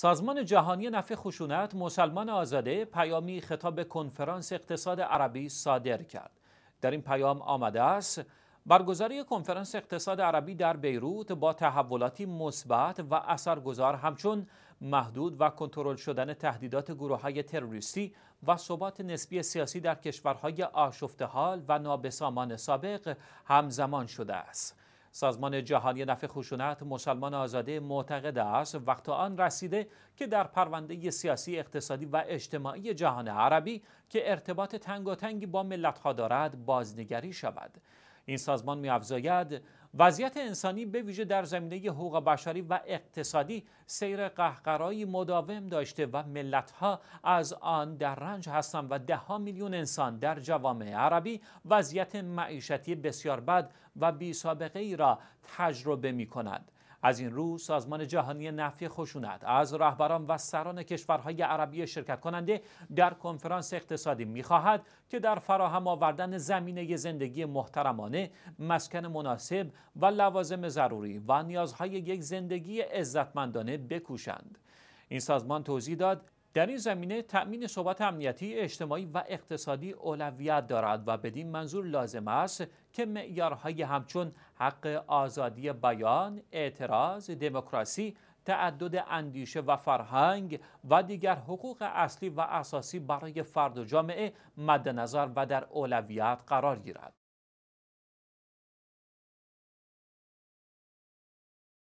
سازمان جهانی نفع خشونت مسلمان آزاده پیامی خطاب کنفرانس اقتصاد عربی صادر کرد در این پیام آمده است برگزاری کنفرانس اقتصاد عربی در بیروت با تحولاتی مثبت و اثرگذار همچون محدود و کنترل شدن تهدیدات گروه های تروریستی و ثبات نسبی سیاسی در کشورهای آشفته حال و نابسامان سابق همزمان شده است سازمان جهانی نفع خشونت مسلمان آزاده معتقد است وقت آن رسیده که در پرونده سیاسی اقتصادی و اجتماعی جهان عربی که ارتباط تنگ تنگی با ملتها دارد بازنگری شود این سازمان میافزاید وضعیت انسانی به ویژه در زمینه حقوق بشری و اقتصادی سیر قهقرایی مداوم داشته و ملتها از آن در رنج هستند و ها میلیون انسان در جوامع عربی وضعیت معیشتی بسیار بد و بی سابقه ای را تجربه می کند. از این رو سازمان جهانی نفی خشونت از رهبران و سران کشورهای عربی شرکت کننده در کنفرانس اقتصادی میخواهد که در فراهم آوردن زمینه زندگی محترمانه مسکن مناسب و لوازم ضروری و نیازهای یک زندگی عزتمندانه بکوشند این سازمان توضیح داد در این زمینه تأمین صحبت امنیتی اجتماعی و اقتصادی اولویت دارد و بدین منظور لازم است که معیارهای همچون حق آزادی بیان، اعتراض، دموکراسی، تعدد اندیشه و فرهنگ و دیگر حقوق اصلی و اساسی برای فرد و جامعه مد نظر و در اولویت قرار گیرد.